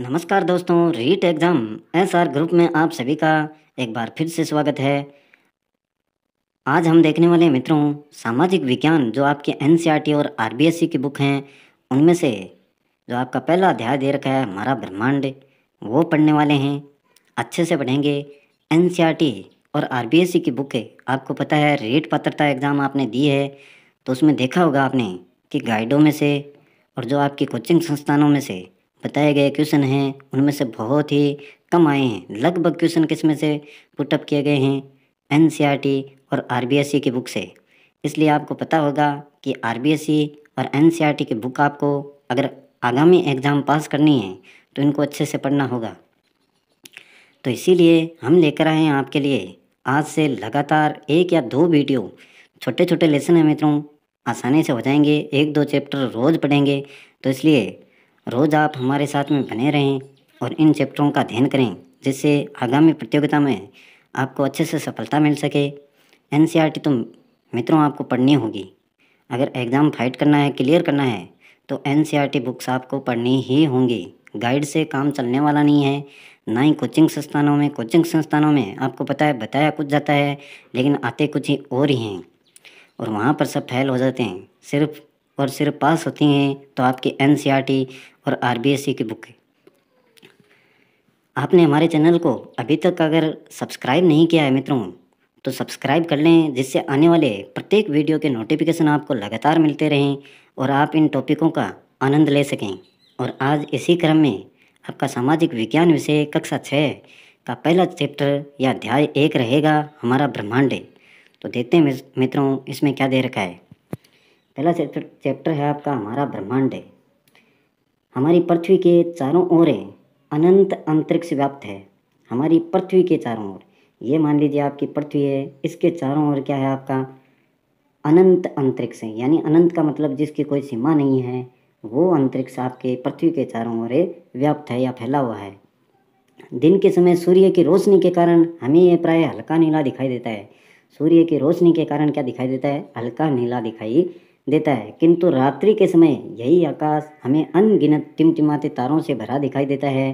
नमस्कार दोस्तों REET exam S R group में आप सभी का एक बार फिर से स्वागत है आज हम देखने वाले मित्रों सामाजिक विज्ञान जो आपके एन और आर की बुक हैं उनमें से जो आपका पहला अध्याय दे रखा है हमारा ब्रह्मांड वो पढ़ने वाले हैं अच्छे से पढ़ेंगे एन और आर की बुक है आपको पता है रीट पात्रता एग्ज़ाम आपने दी है तो उसमें देखा होगा आपने कि गाइडों में से और जो आपकी कोचिंग संस्थानों में से बताए गए क्वेश्चन हैं उनमें से बहुत ही कम आए हैं लगभग क्वेश्चन किसमें से पुटअप किए गए हैं एन और आर की बुक से इसलिए आपको पता होगा कि आर और एन की बुक आपको अगर आगामी एग्ज़ाम पास करनी है तो इनको अच्छे से पढ़ना होगा तो इसीलिए हम लेकर आए हैं आपके लिए आज से लगातार एक या दो वीडियो छोटे छोटे लेसन हैं मित्रों आसानी से हो जाएंगे एक दो चैप्टर रोज़ पढ़ेंगे तो इसलिए रोज़ आप हमारे साथ में बने रहें और इन चैप्टरों का अध्ययन करें जिससे आगामी प्रतियोगिता में आपको अच्छे से सफलता मिल सके एन तो मित्रों आपको पढ़नी होगी अगर एग्ज़ाम फाइट करना है क्लियर करना है तो एन बुक्स आपको पढ़नी ही होंगी गाइड से काम चलने वाला नहीं है ना ही कोचिंग संस्थानों में कोचिंग संस्थानों में आपको पता है बताया कुछ जाता है लेकिन आते कुछ ही और ही हैं और वहाँ पर सब फैल हो जाते हैं सिर्फ और सिर्फ पास होती हैं तो आपकी एन और आर की बुक है आपने हमारे चैनल को अभी तक अगर सब्सक्राइब नहीं किया है मित्रों तो सब्सक्राइब कर लें जिससे आने वाले प्रत्येक वीडियो के नोटिफिकेशन आपको लगातार मिलते रहें और आप इन टॉपिकों का आनंद ले सकें और आज इसी क्रम में आपका सामाजिक विज्ञान विषय कक्षा छः का पहला चैप्टर या अध्याय एक रहेगा हमारा ब्रह्मांड है तो देखते हैं मित्रों इसमें क्या दे रखा है पहला चैप्टर है आपका हमारा ब्रह्मांड है हमारी पृथ्वी के चारों ओर अनंत अंतरिक्ष व्याप्त है हमारी पृथ्वी के चारों ओर ये मान लीजिए आपकी पृथ्वी है इसके चारों ओर क्या है आपका अनंत अंतरिक्ष है यानी अनंत का मतलब जिसकी कोई सीमा नहीं है वो अंतरिक्ष आपके पृथ्वी के चारों ओर व्याप्त है या फैला हुआ है दिन के समय सूर्य की रोशनी के कारण हमें यह प्राय हल्का नीला दिखाई देता है सूर्य की रोशनी के कारण क्या दिखाई देता है हल्का नीला दिखाई देता है किंतु रात्रि के समय यही आकाश हमें अनगिनत टिमटिमाते तारों से भरा दिखाई देता है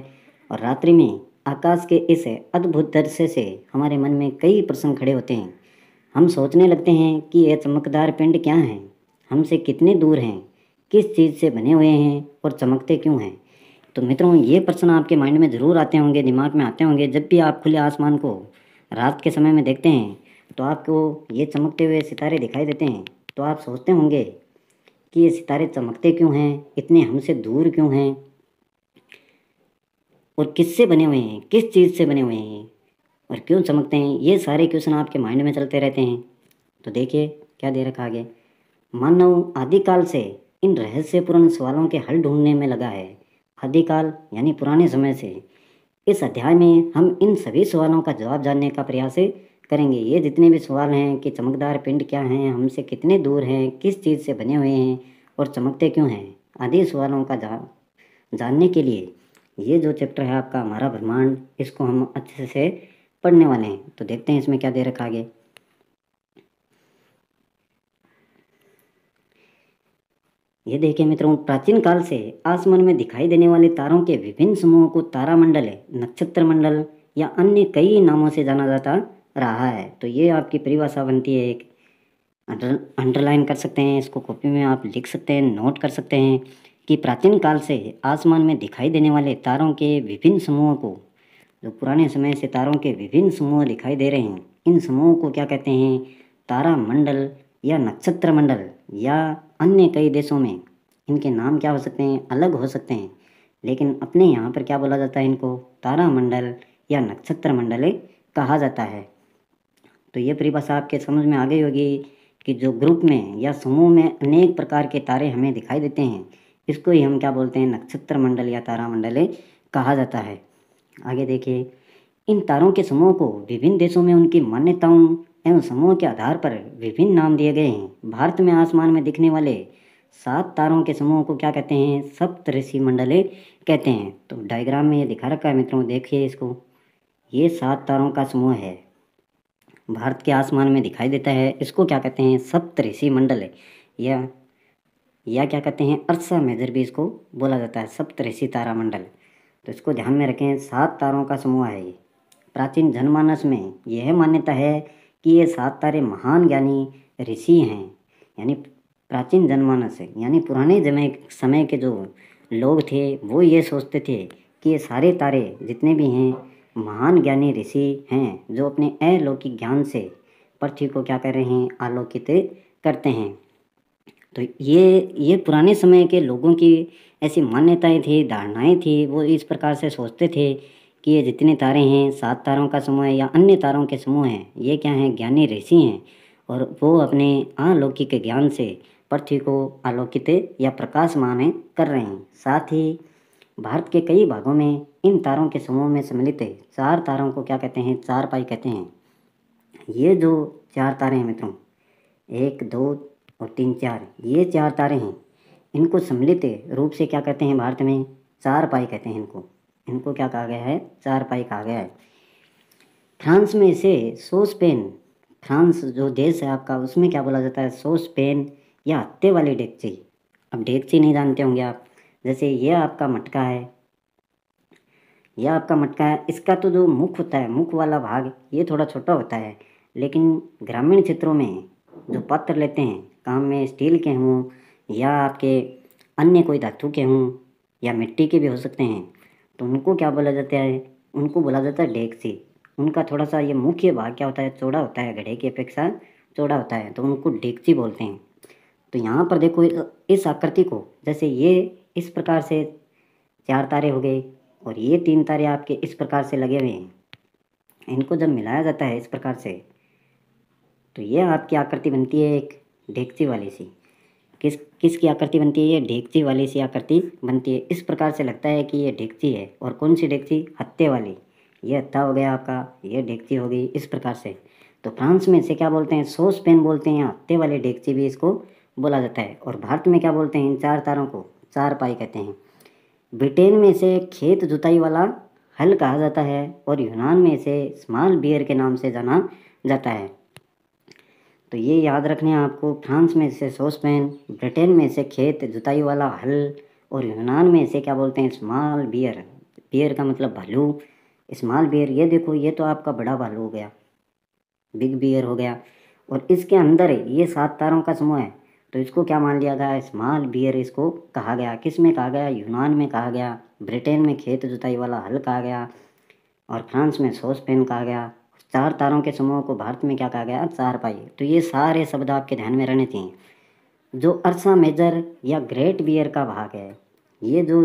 और रात्रि में आकाश के इस अद्भुत दृश्य से हमारे मन में कई प्रश्न खड़े होते हैं हम सोचने लगते हैं कि यह चमकदार पिंड क्या हैं हमसे कितने दूर हैं किस चीज़ से बने हुए हैं और चमकते क्यों हैं तो मित्रों ये प्रश्न आपके माइंड में ज़रूर आते होंगे दिमाग में आते होंगे जब भी आप खुले आसमान को रात के समय में देखते हैं तो आपको ये चमकते हुए सितारे दिखाई देते हैं तो आप सोचते होंगे कि ये सितारे चमकते क्यों हैं इतने हमसे दूर क्यों हैं और किससे बने हुए हैं किस चीज़ से बने हुए हैं और क्यों चमकते हैं ये सारे क्वेश्चन आपके माइंड में चलते रहते हैं तो देखिए क्या दे रखा आगे मानव आदिकाल से इन रहस्यपूर्ण सवालों के हल ढूंढने में लगा है आदिकाल यानी पुराने समय से इस अध्याय में हम इन सभी सवालों का जवाब जानने का प्रयास करेंगे ये जितने भी सवाल हैं कि चमकदार पिंड क्या हैं हमसे कितने दूर हैं किस चीज़ से बने हुए हैं और चमकते क्यों हैं आदि सवालों का जा, जानने के लिए ये जो चैप्टर है आपका हमारा ब्रह्मांड इसको हम अच्छे से पढ़ने वाले हैं तो देखते हैं इसमें क्या दे रखा आगे ये देखिए मित्रों प्राचीन काल से आसमान में दिखाई देने वाले तारों के विभिन्न समूहों को तारामंडल नक्षत्र मंडल या अन्य कई नामों से जाना जाता रहा है तो ये आपकी परिभाषा बनती है एक अंडरलाइन कर सकते हैं इसको कॉपी में आप लिख सकते हैं नोट कर सकते हैं कि प्राचीन काल से आसमान में दिखाई देने वाले तारों के विभिन्न समूहों को जो पुराने समय से तारों के विभिन्न समूह दिखाई दे रहे हैं इन समूहों को क्या कहते हैं तारा मंडल या नक्षत्र मंडल या अन्य कई देशों में इनके नाम क्या हो सकते हैं अलग हो सकते हैं लेकिन अपने यहाँ पर क्या बोला जाता है इनको तारा मंडल या नक्षत्र मंडल कहा जाता है तो ये परिभाषा आपके समझ में आ गई होगी कि जो ग्रुप में या समूह में अनेक प्रकार के तारे हमें दिखाई देते हैं इसको ही हम क्या बोलते हैं नक्षत्र मंडल या तारा मंडल कहा जाता है आगे देखिए इन तारों के समूह को विभिन्न देशों में उनकी मान्यताओं एवं समूह के आधार पर विभिन्न नाम दिए गए हैं भारत में आसमान में दिखने वाले सात तारों के समूह को क्या कहते हैं सप्त ऋषि मंडले कहते हैं तो डायग्राम में ये दिखा रखा है मित्रों देखिए इसको ये सात तारों का समूह है भारत के आसमान में दिखाई देता है इसको क्या कहते हैं सप्तऋषि मंडल या या क्या कहते हैं अर्सा मेजर भी इसको बोला जाता है सप्तऋषि तारामंडल तो इसको ध्यान में रखें सात तारों का समूह है ये प्राचीन जनमानस में यह मान्यता है कि ये सात तारे महान ज्ञानी ऋषि हैं यानी प्राचीन जनमानस है यानी पुराने जमे समय के जो लोग थे वो ये सोचते थे कि ये सारे तारे जितने भी हैं महान ज्ञानी ऋषि हैं जो अपने अलौकिक ज्ञान से पृथ्वी को क्या कर रहे हैं आलोकित करते हैं तो ये ये पुराने समय के लोगों की ऐसी मान्यताएं थी धारणाएं थी वो इस प्रकार से सोचते थे कि ये जितने तारे हैं सात तारों का समूह है या अन्य तारों के समूह हैं ये क्या हैं ज्ञानी ऋषि हैं और वो अपने अलौकिक ज्ञान से पृथ्वी को आलोकित या प्रकाशमान कर रहे हैं साथ ही भारत के कई भागों में इन तारों के समूह में सम्मिलित है चार तारों को क्या कहते हैं चार पाई कहते हैं ये जो चार तारे हैं मित्रों एक दो और तीन चार ये चार तारे हैं इनको सम्मिलित रूप से क्या कहते हैं भारत में चार पाई कहते हैं इनको इनको क्या कहा गया है चार पाई कहा गया है फ्रांस में इसे सोसपेन फ्रांस जो देश है आपका उसमें क्या बोला जाता है सो स्पेन या हत्ते वाली डेगची अब डेगची नहीं जानते होंगे आप जैसे ये आपका मटका है यह आपका मटका है इसका तो जो मुख होता है मुख वाला भाग ये थोड़ा छोटा होता है लेकिन ग्रामीण क्षेत्रों में जो पात्र लेते हैं काम में स्टील के हों या आपके अन्य कोई धातु के हों या मिट्टी के भी हो सकते हैं तो उनको क्या बोला जाता है उनको बोला जाता है डेक्सी उनका थोड़ा सा ये मुख्य भाग क्या होता है चौड़ा होता है घड़े की अपेक्षा चौड़ा होता है तो उनको डेक्सी बोलते हैं तो यहाँ पर देखो इस आकृति को जैसे ये इस प्रकार से चार तारे हो गए और ये तीन तारे आपके इस प्रकार से लगे हुए हैं इनको जब मिलाया जाता है इस प्रकार से तो ये आपकी आकृति बनती है एक ढेकची वाली सी किस किसकी आकृति बनती है ये ढेकची वाली सी आकृति बनती है इस प्रकार से लगता है कि ये ढेकची है और कौन सी ढेकची हत्ते वाली ये हत्ता हो गया आपका ये ढेकची हो गई इस प्रकार से तो फ्रांस में इसे क्या बोलते हैं सोस पेन बोलते हैं हत्ते वाले ढेकची भी इसको बोला जाता है और भारत में क्या बोलते हैं इन चार तारों को चार पाई कहते हैं ब्रिटेन में इसे खेत जुताई वाला हल कहा जाता है और यूनान में इसे स्मॉल बियर के नाम से जाना जाता है तो ये याद रखने आपको फ्रांस में इसे सॉस पैन ब्रिटेन में इसे खेत जुताई वाला हल और यूनान में इसे क्या बोलते हैं स्मॉल बियर बियर का मतलब भालू स्मॉल बियर ये देखो ये तो आपका बड़ा भालू हो गया बिग बियर हो गया और इसके अंदर ये सात तारों का समूह है तो इसको क्या मान लिया गया स्मॉल बियर इसको कहा गया किस में कहा गया यूनान में कहा गया ब्रिटेन में खेत जुताई वाला हल कहा गया और फ्रांस में सोस पेन कहा गया चार तारों के समूह को भारत में क्या कहा गया चार पाई तो ये सारे शब्द आपके ध्यान में रहने चाहिए जो अरसा मेजर या ग्रेट बियर का भाग है ये जो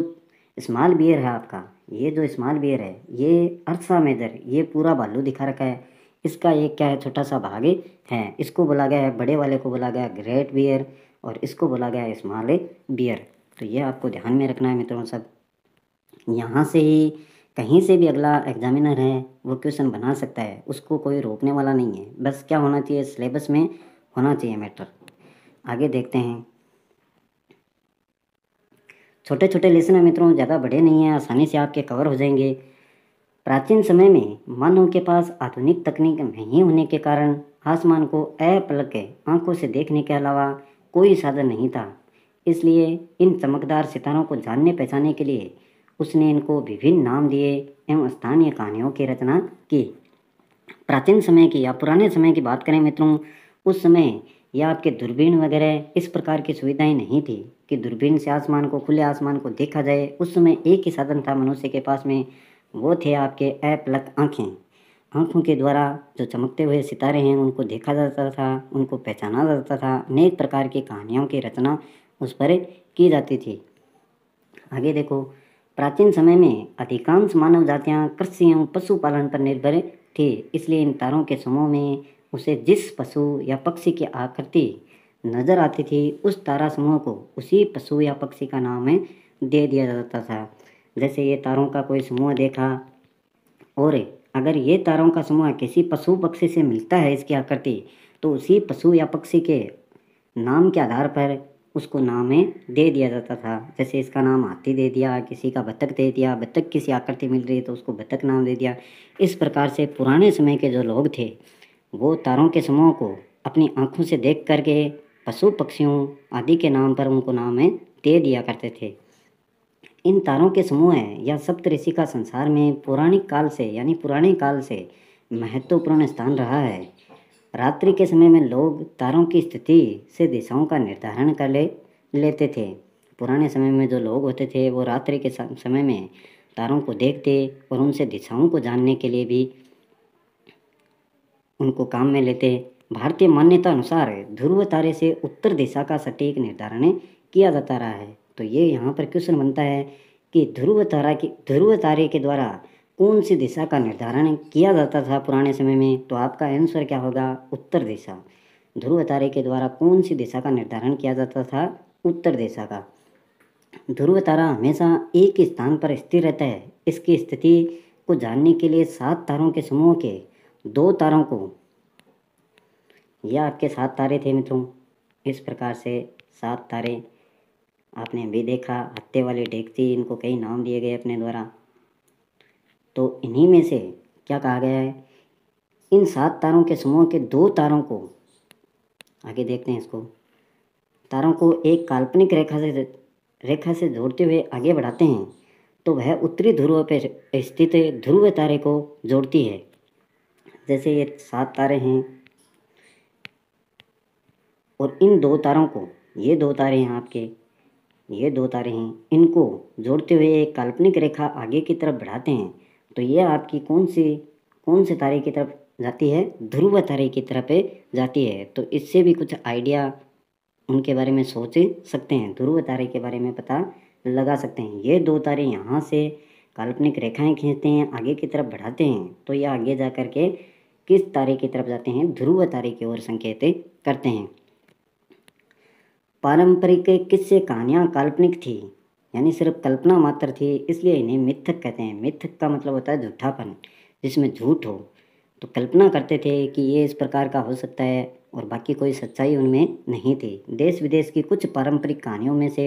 स्मॉल बियर है आपका ये जो स्मॉल बियर है ये अरसा मेजर ये पूरा भालू दिखा रखा है इसका एक क्या है छोटा सा भाग है इसको बोला गया है बड़े वाले को बोला गया ग्रेट बियर और इसको बोला गया है स्मॉल बियर तो ये आपको ध्यान में रखना है मित्रों सब यहाँ से ही कहीं से भी अगला एग्जामिनर है वो क्वेश्चन बना सकता है उसको कोई रोकने वाला नहीं है बस क्या होना चाहिए सिलेबस में होना चाहिए मैटर आगे देखते हैं छोटे छोटे लेसन है मित्रों ज़्यादा बड़े नहीं हैं आसानी से आपके कवर हो जाएंगे प्राचीन समय में मानव के पास आधुनिक तकनीक नहीं होने के कारण आसमान को अपलक के आंखों से देखने के अलावा कोई साधन नहीं था इसलिए इन चमकदार सितारों को जानने पहचाने के लिए उसने इनको विभिन्न नाम दिए एवं स्थानीय कहानियों की रचना की प्राचीन समय की या पुराने समय की बात करें मित्रों उस समय या आपके दूरबीन वगैरह इस प्रकार की सुविधाएं नहीं थी कि दूरबीन से आसमान को खुले आसमान को देखा जाए उस समय एक ही साधन था मनुष्य के पास में वो थे आपके लक आँखें आँखों के द्वारा जो चमकते हुए सितारे हैं उनको देखा जाता था उनको पहचाना जाता था अनेक प्रकार की कहानियों की रचना उस पर की जाती थी आगे देखो प्राचीन समय में अधिकांश मानव जातियाँ कृषि एवं पशुपालन पर निर्भर थी इसलिए इन तारों के समूह में उसे जिस पशु या पक्षी की आकृति नज़र आती थी उस तारा समूह को उसी पशु या पक्षी का नाम दे दिया जाता था जैसे ये तारों का कोई समूह देखा और अगर ये तारों का समूह किसी पशु पक्षी से मिलता है इसकी आकृति तो उसी पशु या पक्षी के नाम के आधार पर उसको नाम दे दिया जाता था जैसे इसका नाम हाथी दे दिया किसी का बतख दे दिया बतख किसी आकृति मिल रही है तो उसको बतख नाम दे दिया इस प्रकार से पुराने समय के जो लोग थे वो तारों के समूह को अपनी आँखों से देख करके पशु पक्षियों आदि के नाम पर उनको नाम दे दिया करते थे इन तारों के समूह हैं या सप्तऋषि का संसार में पौराणिक काल से यानी पुराने काल से महत्वपूर्ण स्थान रहा है रात्रि के समय में लोग तारों की स्थिति से दिशाओं का निर्धारण कर ले लेते थे पुराने समय में जो लोग होते थे वो रात्रि के समय में तारों को देखते और उनसे दिशाओं को जानने के लिए भी उनको काम में लेते भारतीय मान्यता अनुसार ध्रुव तारे से उत्तर दिशा का सटीक निर्धारण किया जाता रहा है तो ये यहाँ पर क्वेश्चन बनता है कि ध्रुव तारा की ध्रुव तारे के द्वारा कौन सी दिशा का निर्धारण किया जाता था पुराने समय में तो आपका आंसर क्या होगा उत्तर दिशा ध्रुव तारे के द्वारा कौन सी दिशा का निर्धारण किया जाता था उत्तर दिशा का ध्रुव तारा हमेशा एक स्थान पर स्थिर रहता है इसकी स्थिति को जानने के लिए सात तारों के समूह के दो तारों को यह आपके सात तारे थे मित्रों इस प्रकार से सात तारे आपने भी देखा हत्ते वाले ढेकती इनको कई नाम दिए गए अपने द्वारा तो इन्हीं में से क्या कहा गया है इन सात तारों के समूह के दो तारों को आगे देखते हैं इसको तारों को एक काल्पनिक रेखा से रेखा से जोड़ते हुए आगे बढ़ाते हैं तो वह उत्तरी ध्रुव पर स्थित ध्रुव तारे को जोड़ती है जैसे ये सात तारे हैं और इन दो तारों को ये दो तारे हैं आपके ये दो तारे हैं इनको जोड़ते हुए एक काल्पनिक रेखा आगे की तरफ बढ़ाते हैं तो ये आपकी कौन सी कौन से तारे की तरफ जाती है ध्रुव तारे की तरफ जाती है तो इससे भी कुछ आइडिया उनके बारे में सोच सकते हैं ध्रुव तारे के बारे में पता लगा सकते हैं ये दो तारे यहाँ से काल्पनिक रेखाएं खींचते हैं आगे की तरफ बढ़ाते हैं तो ये आगे जा कर के किस तारे की तरफ जाते हैं ध्रुव तारे की ओर संकेत करते हैं पारंपरिक किस्से कहानियाँ काल्पनिक थी यानी सिर्फ कल्पना मात्र थी इसलिए इन्हें मिथक कहते हैं मिथक का मतलब होता है झूठापन जिसमें झूठ हो तो कल्पना करते थे कि ये इस प्रकार का हो सकता है और बाकी कोई सच्चाई उनमें नहीं थी देश विदेश की कुछ पारंपरिक कहानियों में से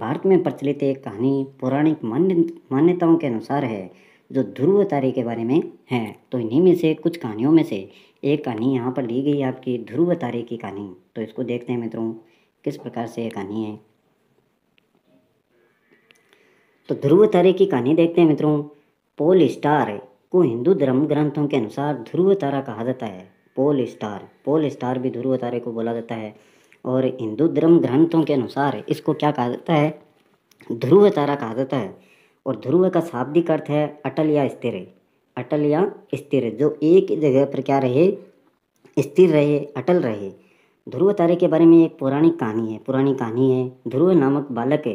भारत में प्रचलित एक कहानी पौराणिक मान्य मान्यताओं के अनुसार है जो ध्रुव तारे के बारे में है तो इन्हीं में से कुछ कहानियों में से एक कहानी यहाँ पर ली गई आपकी ध्रुव तारे की कहानी तो इसको देखते हैं मित्रों किस प्रकार से ये कहानी है तो ध्रुव तारे की कहानी देखते हैं मित्रों पोल स्टार को हिंदू धर्म ग्रंथों के अनुसार ध्रुव तारा कहा जाता है पोल स्टार पोल स्टार भी ध्रुव तारे को बोला जाता है और हिंदू धर्म ग्रंथों के अनुसार इसको क्या कहा जाता है ध्रुव तारा कहा जाता है और ध्रुव का शाब्दिक अर्थ है अटल या स्थिर अटल या स्थिर जो एक जगह पर क्या रहे स्थिर रहे अटल रहे ध्रुव तारे के बारे में एक पौराणिक कहानी है पुरानी कहानी है ध्रुव नामक बालक है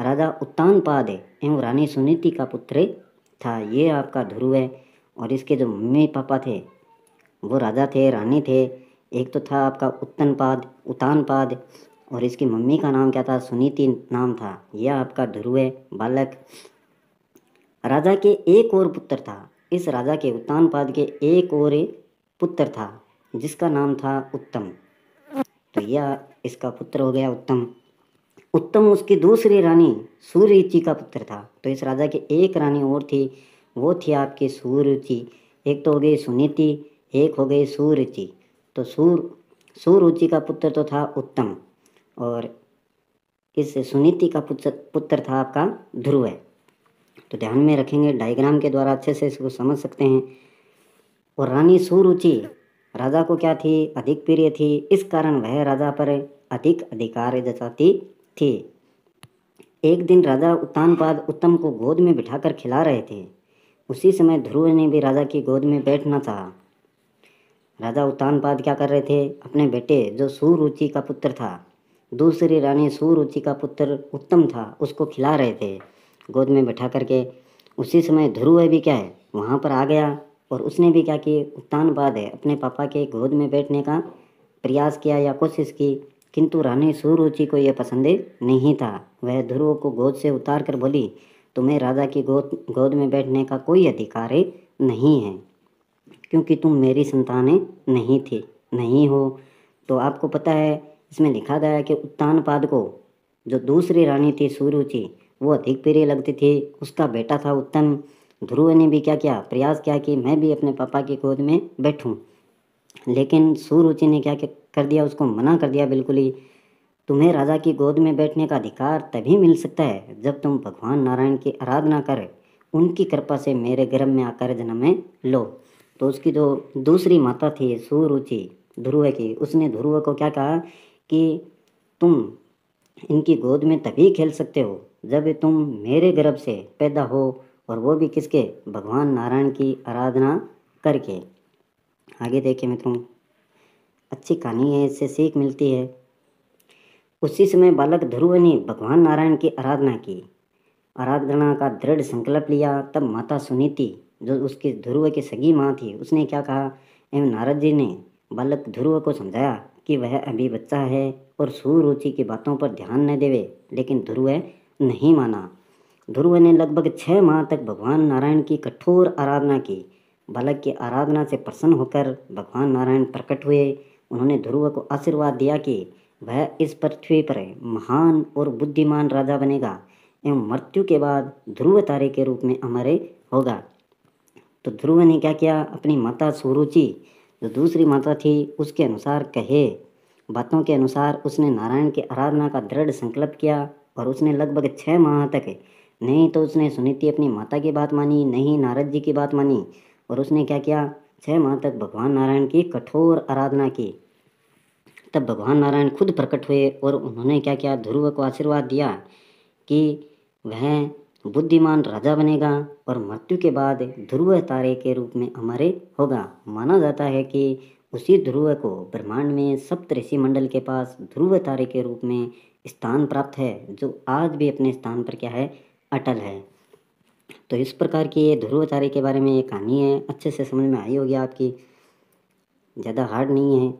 राजा उत्तान पाद है एवं रानी सुनीति का पुत्र था ये आपका ध्रुव है और इसके जो मम्मी पापा थे वो राजा थे रानी थे एक तो था आपका उत्तन पाद उतान पाद और इसकी मम्मी का नाम क्या था सुनीति नाम था यह आपका ध्रुव है बालक राजा के एक और पुत्र था इस राजा के उत्तान पाद के एक और पुत्र था जिसका नाम था उत्तम तो यह इसका पुत्र हो गया उत्तम उत्तम उसकी दूसरी रानी सूर्यची का पुत्र था तो इस राजा की एक रानी और थी वो थी आपकी सूरुचि एक तो हो गई सुनीति एक हो गई सूरुचि तो सूर सूरुचि का पुत्र तो था उत्तम और इस सुनीति का पुत्र पुत्र था आपका ध्रुव है तो ध्यान में रखेंगे डायग्राम के द्वारा अच्छे से इसको समझ सकते हैं और रानी सुरुचि राजा को क्या थी अधिक प्रिय थी इस कारण वह राजा पर अधिक अधिकार जताती थी एक दिन राजा उत्तानपाद उत्तम को गोद में बिठाकर खिला रहे थे उसी समय ध्रुव ने भी राजा की गोद में बैठना चाहा राजा उत्तानपाद क्या कर रहे थे अपने बेटे जो सुरुचि का पुत्र था दूसरी रानी सुरुचि का पुत्र उत्तम था उसको खिला रहे थे गोद में बैठा करके उसी समय ध्रुव भी क्या है वहाँ पर आ गया और उसने भी क्या कि उत्तान बाद है अपने पापा के गोद में बैठने का प्रयास किया या कोशिश की किंतु रानी सुरुचि को यह पसंद नहीं था वह ध्रुव को गोद से उतार कर बोली तुम्हें राजा की गोद गोद में बैठने का कोई अधिकार नहीं है क्योंकि तुम मेरी संतानें नहीं थी नहीं हो तो आपको पता है इसमें लिखा गया कि उत्तान पाद को जो दूसरी रानी थी सुरुचि वो अधिक प्रिय लगती थी उसका बेटा था उत्तम ध्रुव ने भी क्या किया प्रयास किया कि मैं भी अपने पापा की गोद में बैठूं लेकिन सुरुचि ने क्या कर दिया उसको मना कर दिया बिल्कुल ही तुम्हें राजा की गोद में बैठने का अधिकार तभी मिल सकता है जब तुम भगवान नारायण की आराधना कर उनकी कृपा से मेरे गर्भ में आकर जन्म लो तो उसकी जो दूसरी माता थी सुरुचि ध्रुव की उसने ध्रुव को क्या कहा कि तुम इनकी गोद में तभी खेल सकते हो जब तुम मेरे गर्भ से पैदा हो और वो भी किसके भगवान नारायण की आराधना करके आगे देखें मित्रों अच्छी कहानी है इससे सीख मिलती है उसी समय बालक ध्रुव ने भगवान नारायण की आराधना की आराधना का दृढ़ संकल्प लिया तब माता सुनीति जो उसके ध्रुव की सगी माँ थी उसने क्या कहा एवं नारद जी ने बालक ध्रुव को समझाया कि वह अभी बच्चा है और सुरुचि की बातों पर ध्यान न देवे लेकिन ध्रुव नहीं माना ध्रुव ने लगभग छः माह तक भगवान नारायण की कठोर आराधना की बालक की आराधना से प्रसन्न होकर भगवान नारायण प्रकट हुए उन्होंने ध्रुव को आशीर्वाद दिया कि वह इस पृथ्वी पर महान और बुद्धिमान राजा बनेगा एवं मृत्यु के बाद ध्रुव तारे के रूप में अमर होगा तो ध्रुव ने क्या किया अपनी माता सुरुचि जो दूसरी माता थी उसके अनुसार कहे बातों के अनुसार उसने नारायण की आराधना का दृढ़ संकल्प किया और उसने लगभग छः माह तक नहीं तो उसने सुनीति अपनी माता की बात मानी नहीं नारद जी की बात मानी और उसने क्या किया छः माह तक भगवान नारायण की कठोर आराधना की तब भगवान नारायण खुद प्रकट हुए और उन्होंने क्या किया ध्रुव को आशीर्वाद दिया कि वह बुद्धिमान राजा बनेगा और मृत्यु के बाद ध्रुव तारे के रूप में हमारे होगा माना जाता है कि उसी ध्रुव को ब्रह्मांड में सप्तऋषि मंडल के पास ध्रुव तारे के रूप में स्थान प्राप्त है जो आज भी अपने स्थान पर क्या है अटल है तो इस प्रकार की ये ध्रुवाचार्य के बारे में ये कहानी है अच्छे से समझ में आई होगी आपकी ज़्यादा हार्ड नहीं है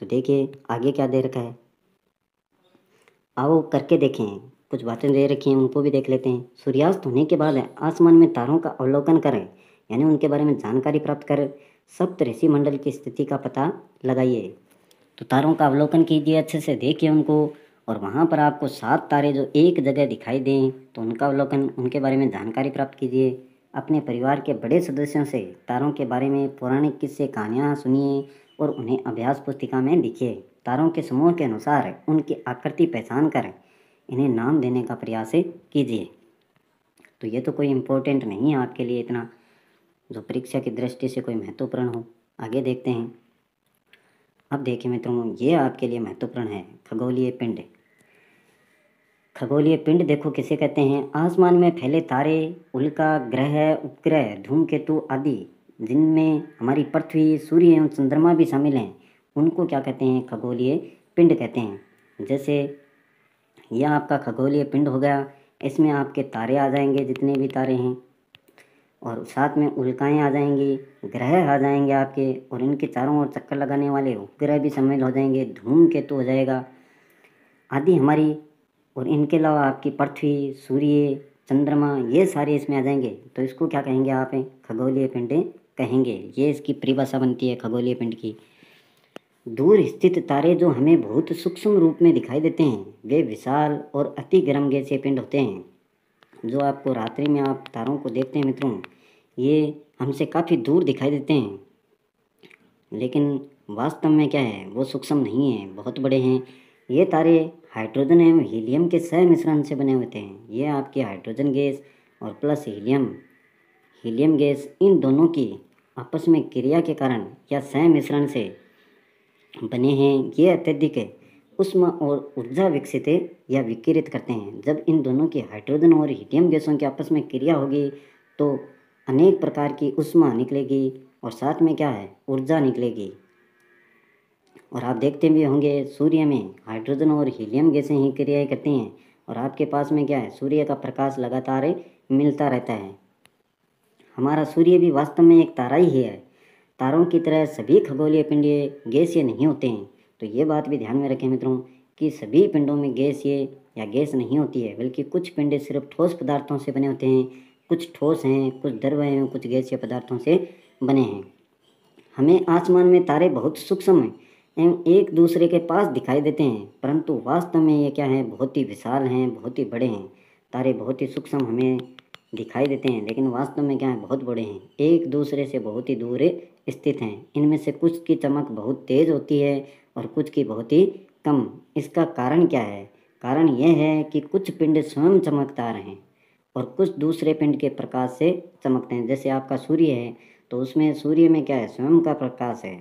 तो देखिए आगे क्या दे रखा है आओ करके देखें कुछ बातें दे रखी हैं उनको भी देख लेते हैं सूर्यास्त होने के बाद आसमान में तारों का अवलोकन करें यानी उनके बारे में जानकारी प्राप्त कर सप्त ऋषि मंडल की स्थिति का पता लगाइए तो तारों का अवलोकन कीजिए अच्छे से देखिए उनको और वहाँ पर आपको सात तारे जो एक जगह दिखाई दें तो उनका अवलोकन उनके बारे में जानकारी प्राप्त कीजिए अपने परिवार के बड़े सदस्यों से तारों के बारे में पौराणिक किस्से कहानियाँ सुनिए और उन्हें अभ्यास पुस्तिका में लिखिए तारों के समूह के अनुसार उनकी आकृति पहचान कर इन्हें नाम देने का प्रयास कीजिए तो ये तो कोई इम्पोर्टेंट नहीं है आपके लिए इतना जो परीक्षा की दृष्टि से कोई महत्वपूर्ण हो आगे देखते हैं अब देखिए मित्रों ये आपके लिए महत्वपूर्ण है खगोलीय पिंड खगोलीय पिंड देखो किसे कहते हैं आसमान में फैले तारे उल्का ग्रह उपग्रह धूमकेतु आदि जिनमें हमारी पृथ्वी सूर्य एवं चंद्रमा भी शामिल हैं उनको क्या कहते हैं खगोलीय पिंड कहते हैं जैसे यह आपका खगोलीय पिंड हो गया इसमें आपके तारे आ जाएंगे जितने भी तारे हैं और साथ में उल्काएँ आ जाएंगी ग्रह आ जाएंगे आपके और इनके चारों ओर चक्कर लगाने वाले उपग्रह भी शामिल हो जाएंगे धूम केतु हो जाएगा आदि हमारी और इनके अलावा आपकी पृथ्वी सूर्य चंद्रमा ये सारे इसमें आ जाएंगे तो इसको क्या कहेंगे आप खगोलीय पिंड कहेंगे ये इसकी परिभाषा बनती है खगोलीय पिंड की दूर स्थित तारे जो हमें बहुत सूक्ष्म रूप में दिखाई देते हैं वे विशाल और अति गर्म गैसीय पिंड होते हैं जो आपको रात्रि में आप तारों को देखते हैं मित्रों ये हमसे काफ़ी दूर दिखाई देते हैं लेकिन वास्तव में क्या है वो सूक्ष्म नहीं है बहुत बड़े हैं ये तारे हाइड्रोजन एवं हीलियम के सह मिश्रण से बने होते हैं ये आपके हाइड्रोजन गैस और प्लस हीलियम हीलियम गैस इन दोनों की आपस में क्रिया के कारण या सह मिश्रण से बने हैं ये अत्यधिक उष्मा और ऊर्जा विकसित या विकिरित करते हैं जब इन दोनों की हाइड्रोजन और हीलियम गैसों की आपस में क्रिया होगी तो अनेक प्रकार की उष्मा निकलेगी और साथ में क्या है ऊर्जा निकलेगी और आप देखते भी होंगे सूर्य में हाइड्रोजन और हीलियम गैसें ही क्रियाएँ करती हैं और आपके पास में क्या है सूर्य का प्रकाश लगातार मिलता रहता है हमारा सूर्य भी वास्तव में एक तारा ही है तारों की तरह सभी खगोलीय पिंडीय गैसीय नहीं होते हैं तो ये बात भी ध्यान में रखें मित्रों कि सभी पिंडों में गैसीय या गैस नहीं होती है बल्कि कुछ पिंड सिर्फ ठोस पदार्थों से बने होते हैं कुछ ठोस हैं कुछ द्रव हैं कुछ गैसीय पदार्थों से बने हैं हमें आसमान में तारे बहुत सूक्ष्म हैं एवं एक दूसरे के पास दिखाई देते हैं परंतु वास्तव में ये क्या है बहुत ही विशाल हैं बहुत ही बड़े हैं तारे बहुत ही सूक्ष्म हमें दिखाई देते हैं लेकिन वास्तव में क्या है बहुत बड़े हैं एक दूसरे से बहुत ही दूर स्थित हैं इनमें से कुछ की चमक बहुत तेज़ होती है और कुछ की बहुत ही कम इसका कारण क्या है कारण यह है कि कुछ पिंड स्वयं चमकदार हैं और कुछ दूसरे पिंड के प्रकाश से चमकते हैं जैसे आपका सूर्य है तो उसमें सूर्य में क्या है स्वयं का प्रकाश है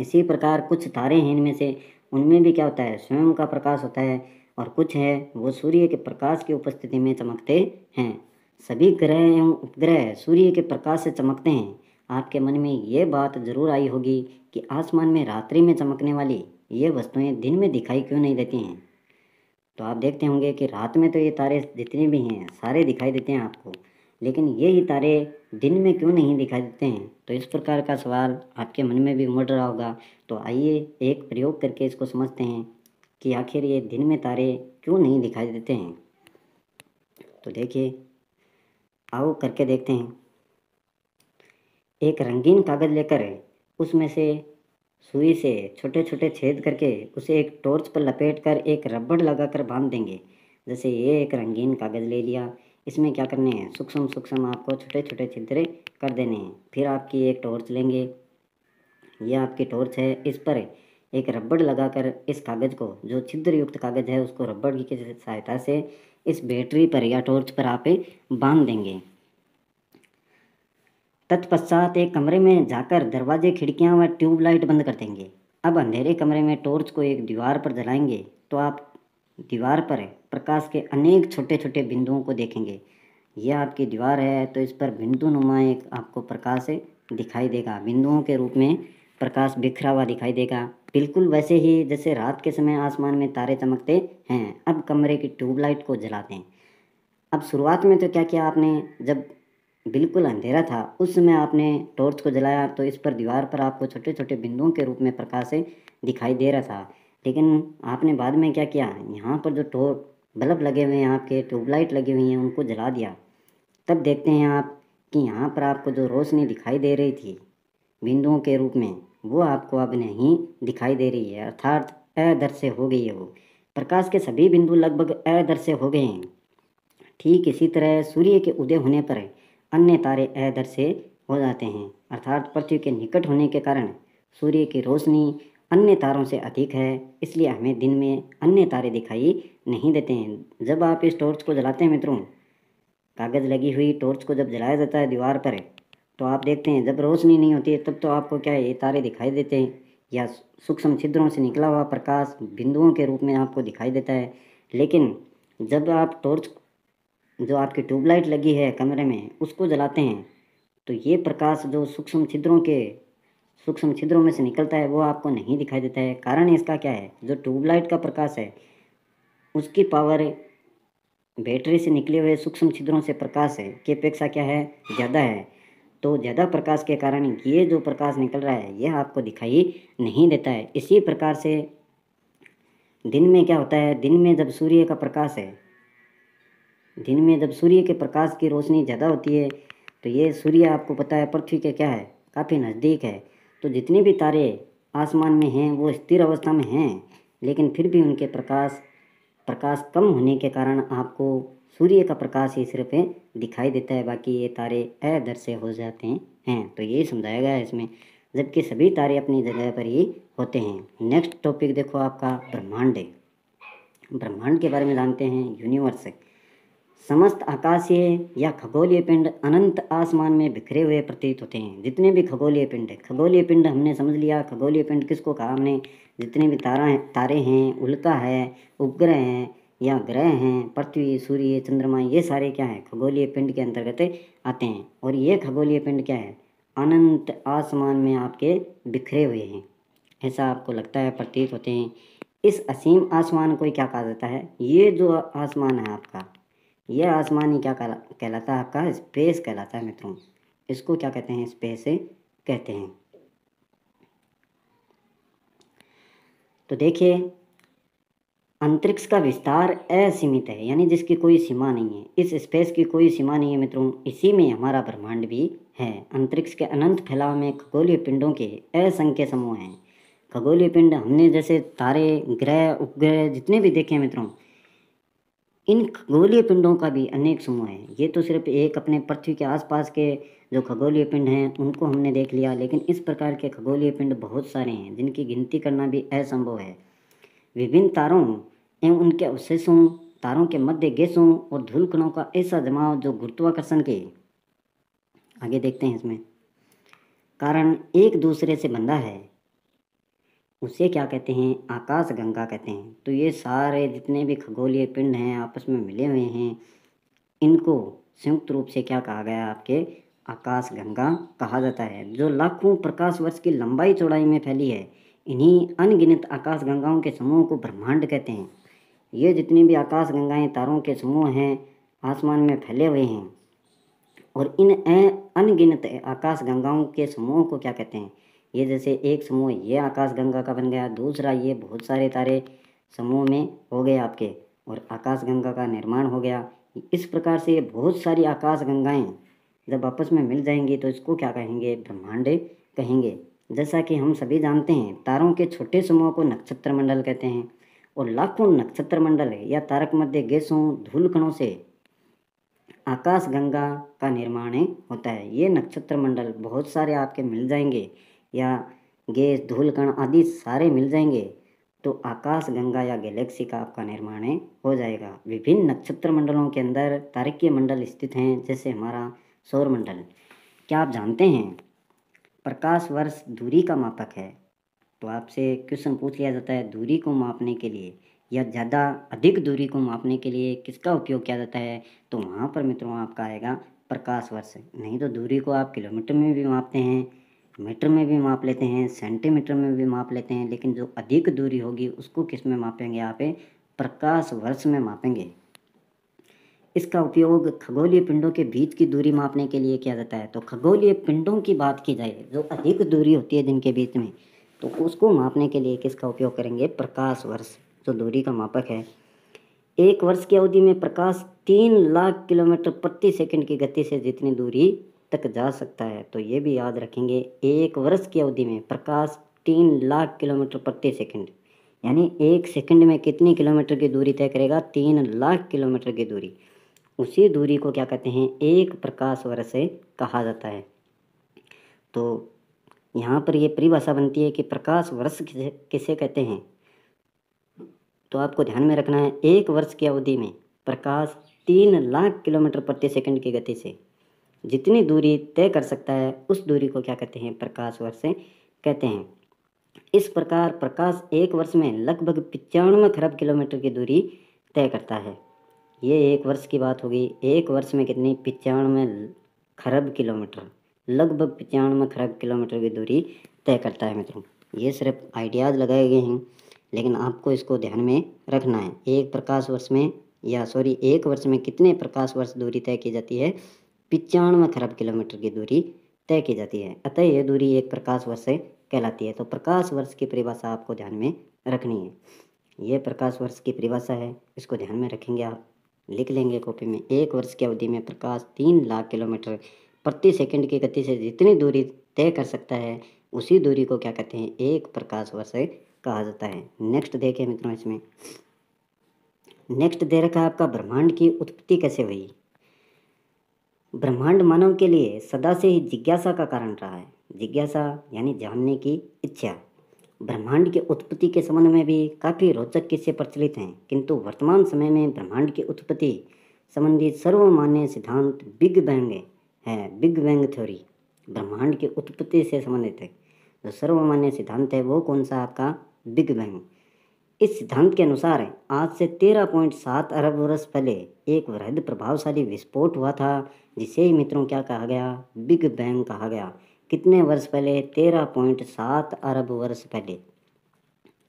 इसी प्रकार कुछ तारे हैं इनमें से उनमें भी क्या होता है स्वयं का प्रकाश होता है और कुछ है वो सूर्य के प्रकाश की उपस्थिति में चमकते हैं सभी ग्रह एवं उपग्रह सूर्य के प्रकाश से चमकते हैं आपके मन में ये बात जरूर आई होगी कि आसमान में रात्रि में चमकने वाली ये वस्तुएं दिन में दिखाई क्यों नहीं देती हैं तो आप देखते होंगे कि रात में तो ये तारे जितने भी हैं सारे दिखाई देते हैं आपको लेकिन ये ही तारे दिन में क्यों नहीं दिखाई देते हैं तो इस प्रकार का सवाल आपके मन में भी उमड़ रहा होगा तो आइए एक प्रयोग करके इसको समझते हैं कि आखिर ये दिन में तारे क्यों नहीं दिखाई देते हैं तो देखिए आओ करके देखते हैं एक रंगीन कागज़ लेकर उसमें से सुई से छोटे छोटे छेद करके उसे एक टॉर्च पर लपेट कर एक रबड़ लगाकर बांध देंगे जैसे ये एक रंगीन कागज़ ले लिया इसमें क्या करने हैं सूक्ष्म सूक्ष्म आपको छोटे छोटे छिद्रे कर देने हैं फिर आपकी एक टॉर्च लेंगे यह आपकी टॉर्च है इस पर एक रबड़ लगाकर इस कागज़ को जो छिद्र युक्त कागज़ है उसको रबड़ की सहायता से इस बैटरी पर या टॉर्च पर आप बांध देंगे तत्पश्चात एक कमरे में जाकर दरवाजे खिड़कियां व ट्यूबलाइट बंद कर देंगे अब अंधेरे कमरे में टॉर्च को एक दीवार पर जलाएंगे तो आप दीवार पर प्रकाश के अनेक छोटे छोटे बिंदुओं को देखेंगे यह आपकी दीवार है तो इस पर बिंदु नुमा एक आपको प्रकाश दिखाई देगा बिंदुओं के रूप में प्रकाश बिखरा हुआ दिखाई देगा बिल्कुल वैसे ही जैसे रात के समय आसमान में तारे चमकते हैं अब कमरे की ट्यूबलाइट को जला दें अब शुरुआत में तो क्या किया आपने जब बिल्कुल अंधेरा था उस समय आपने टॉर्च को जलाया तो इस पर दीवार पर आपको छोटे छोटे बिंदुओं के रूप में प्रकाश दिखाई दे रहा था लेकिन आपने बाद में क्या किया यहाँ पर जो टॉर्च बल्ब लगे हुए हैं आपके ट्यूबलाइट लगी हुई हैं उनको जला दिया तब देखते हैं आप कि यहाँ पर आपको जो रोशनी दिखाई दे रही थी बिंदुओं के रूप में वो आपको अब नहीं दिखाई दे रही है अर्थात अदृश्य हो गई है वो प्रकाश के सभी बिंदु लगभग अदृश्य हो गए हैं ठीक इसी तरह सूर्य के उदय होने पर अन्य तारे अदृश्य हो जाते हैं अर्थात पृथ्वी के निकट होने के कारण सूर्य की रोशनी अन्य तारों से अधिक है इसलिए हमें दिन में अन्य तारे दिखाई नहीं देते हैं जब आप इस टॉर्च को जलाते हैं मित्रों कागज़ लगी हुई टॉर्च को जब जलाया जाता है दीवार पर तो आप देखते हैं जब रोशनी नहीं होती है तब तो आपको क्या है ये तारे दिखाई देते हैं या सूक्ष्म छिद्रों से निकला हुआ प्रकाश बिंदुओं के रूप में आपको दिखाई देता है लेकिन जब आप टॉर्च जो आपकी ट्यूबलाइट लगी है कमरे में उसको जलाते हैं तो ये प्रकाश जो सूक्ष्म छिद्रों के सूक्ष्म छिद्रों में से निकलता है वो आपको नहीं दिखाई देता है कारण इसका क्या है जो ट्यूबलाइट का प्रकाश है उसकी पावर बैटरी से निकले हुए सूक्ष्म छिद्रों से प्रकाश है की अपेक्षा क्या है ज़्यादा है तो ज़्यादा प्रकाश के कारण ये जो प्रकाश निकल रहा है यह आपको दिखाई नहीं देता है इसी प्रकार से दिन में क्या होता है दिन में जब सूर्य का प्रकाश है दिन में जब सूर्य के प्रकाश की रोशनी ज़्यादा होती है तो ये सूर्य आपको पता है पृथ्वी के क्या है काफ़ी नज़दीक है तो जितने भी तारे आसमान में हैं वो स्थिर अवस्था में हैं लेकिन फिर भी उनके प्रकाश प्रकाश कम होने के कारण आपको सूर्य का प्रकाश ही सिर्फ दिखाई देता है बाकी ये तारे अदृश्य हो जाते हैं तो यही समझाया गया है इसमें जबकि सभी तारे अपनी जगह पर ही होते हैं नेक्स्ट टॉपिक देखो आपका ब्रह्मांड ब्रह्मांड के बारे में जानते हैं यूनिवर्स समस्त आकाशीय या खगोलीय पिंड अनंत आसमान में बिखरे हुए प्रतीत होते हैं जितने भी खगोलीय पिंड है खगोलीय पिंड हमने समझ लिया खगोलीय पिंड किसको कहा हमने जितने भी तारा हैं तारे हैं उल्का है उपग्रह हैं या ग्रह हैं पृथ्वी सूर्य चंद्रमा ये सारे क्या हैं खगोलीय पिंड के अंतर्गत आते हैं और ये खगोलीय पिंड क्या है अनंत आसमान में आपके बिखरे हुए हैं ऐसा आपको लगता है प्रतीत होते हैं इस असीम आसमान को क्या कहा जाता है ये जो आसमान है आपका यह आसमानी क्या कहलाता है आपका स्पेस कहलाता है मित्रों इसको क्या कहते हैं स्पेस कहते हैं तो देखिए अंतरिक्ष का विस्तार असीमित है यानी जिसकी कोई सीमा नहीं है इस स्पेस की कोई सीमा नहीं है मित्रों इसी में हमारा ब्रह्मांड भी है अंतरिक्ष के अनंत फैलाव में खगोलीय पिंडों के असंख्य समूह हैं खगोलीय पिंड हमने जैसे तारे ग्रह उपग्रह जितने भी देखे हैं मित्रों इन खगोलीय पिंडों का भी अनेक समूह है ये तो सिर्फ एक अपने पृथ्वी के आसपास के जो खगोलीय पिंड हैं उनको हमने देख लिया लेकिन इस प्रकार के खगोलीय पिंड बहुत सारे हैं जिनकी गिनती करना भी असंभव है विभिन्न तारों एवं उनके अवशेषों तारों के मध्य गैसों और धूलकणों का ऐसा जमाव जो गुरुत्वाकर्षण के आगे देखते हैं इसमें कारण एक दूसरे से बंधा है उसे क्या कहते हैं आकाश गंगा कहते हैं तो ये सारे जितने भी खगोलीय पिंड हैं आपस में मिले हुए हैं इनको संयुक्त रूप से क्या कहा गया आपके आकाश गंगा कहा जाता है जो लाखों प्रकाश वर्ष की लंबाई चौड़ाई में फैली है इन्हीं अनगिनत आकाश गंगाओं के समूह को ब्रह्मांड कहते हैं ये जितनी भी आकाश गंगाएँ तारों के समूह हैं आसमान में फैले हुए हैं और इन अनगिनत आकाश गंगाओं के समूह को क्या कहते हैं ये जैसे एक समूह ये आकाश गंगा का बन गया दूसरा ये बहुत सारे तारे समूह में हो गए आपके और आकाश गंगा का निर्माण हो गया इस प्रकार से ये बहुत सारी आकाश गंगाएँ जब आपस में मिल जाएंगी तो इसको क्या कहेंगे ब्रह्मांड कहेंगे जैसा कि हम सभी जानते हैं तारों के छोटे समूह को नक्षत्र मंडल कहते हैं और लाखों नक्षत्र मंडल या तारक मध्य गैसों धूल कणों से आकाश गंगा का निर्माण होता है ये नक्षत्र मंडल बहुत सारे आपके मिल जाएंगे या गैस धूल कण आदि सारे मिल जाएंगे तो आकाश गंगा या गैलेक्सी का आपका निर्माण हो जाएगा विभिन्न नक्षत्र मंडलों के अंदर तारकीय मंडल स्थित हैं जैसे हमारा सौर मंडल क्या आप जानते हैं प्रकाश वर्ष दूरी का मापक है तो आपसे क्वेश्चन पूछ लिया जाता है दूरी को मापने के लिए या ज़्यादा अधिक दूरी को मापने के लिए किसका उपयोग किया जाता है तो वहाँ पर मित्रों आपका आएगा प्रकाश वर्ष नहीं तो दूरी को आप किलोमीटर में भी मापते हैं मीटर में भी माप लेते हैं सेंटीमीटर में भी माप लेते हैं लेकिन जो अधिक दूरी होगी उसको किस में मापेंगे यहाँ पे प्रकाश वर्ष में मापेंगे इसका उपयोग खगोलीय पिंडों के बीच की दूरी मापने के लिए किया जाता है तो खगोलीय पिंडों की बात की जाए जो अधिक दूरी होती है जिनके बीच में तो उसको मापने के लिए किसका उपयोग करेंगे प्रकाश वर्ष जो दूरी का मापक है एक वर्ष की अवधि में प्रकाश तीन लाख किलोमीटर प्रति सेकंड की गति से जितनी दूरी तक जा सकता है तो ये भी याद रखेंगे एक वर्ष की अवधि में प्रकाश तीन लाख किलोमीटर प्रति सेकंड यानी एक सेकंड में कितनी किलोमीटर की दूरी तय करेगा तीन लाख किलोमीटर की दूरी उसी दूरी को क्या कहते हैं एक प्रकाश वर्ष कहा जाता है तो यहाँ पर यह परिभाषा बनती है कि प्रकाश वर्ष किसे किसे कहते हैं तो आपको ध्यान में रखना है एक वर्ष की अवधि में प्रकाश तीन लाख किलोमीटर प्रति सेकंड की गति से जितनी दूरी तय कर सकता है उस दूरी को क्या कहते हैं प्रकाश वर्ष कहते हैं इस प्रकार प्रकाश एक वर्ष में लगभग पचानवे खरब किलोमीटर की दूरी तय करता है ये एक वर्ष की बात होगी एक वर्ष में कितनी पचानवे खरब किलोमीटर लगभग पचानवे खरब किलोमीटर की दूरी तय करता है मित्रों ये सिर्फ आइडियाज़ लगाए गए हैं लेकिन आपको इसको ध्यान में रखना है एक प्रकाश वर्ष में या सॉरी एक वर्ष में कितने प्रकाश वर्ष दूरी तय की जाती है पिचानवे खरब किलोमीटर की दूरी तय की जाती है अतः यह दूरी एक प्रकाश वर्ष कहलाती है तो प्रकाश वर्ष की परिभाषा आपको ध्यान में रखनी है यह प्रकाश वर्ष की परिभाषा है इसको ध्यान में रखेंगे आप लिख लेंगे कॉपी में एक वर्ष की अवधि में प्रकाश तीन लाख किलोमीटर प्रति सेकंड की गति से जितनी दूरी तय कर सकता है उसी दूरी को क्या कहते हैं एक प्रकाश वर्ष कहा जाता है नेक्स्ट देखें मित्रों इसमें नेक्स्ट दे रखा है आपका ब्रह्मांड की उत्पत्ति कैसे हुई ब्रह्मांड मानव के लिए सदा से ही जिज्ञासा का कारण रहा है जिज्ञासा यानी जानने की इच्छा ब्रह्मांड के उत्पत्ति के संबंध में भी काफ़ी रोचक किस्से प्रचलित हैं किंतु वर्तमान समय में ब्रह्मांड की उत्पत्ति संबंधी सर्वमान्य सिद्धांत बिग बैंग है बिग बैंग थ्योरी ब्रह्मांड की उत्पत्ति से संबंधित है जो सर्वमान्य सिद्धांत है वो कौन सा आपका बिग बैंग इस सिद्धांत के अनुसार आज से तेरह पॉइंट सात अरब वर्ष पहले एक वृहद प्रभावशाली विस्फोट हुआ था जिसे मित्रों क्या कहा गया बिग बैंग कहा गया कितने वर्ष पहले तेरह पॉइंट सात अरब वर्ष पहले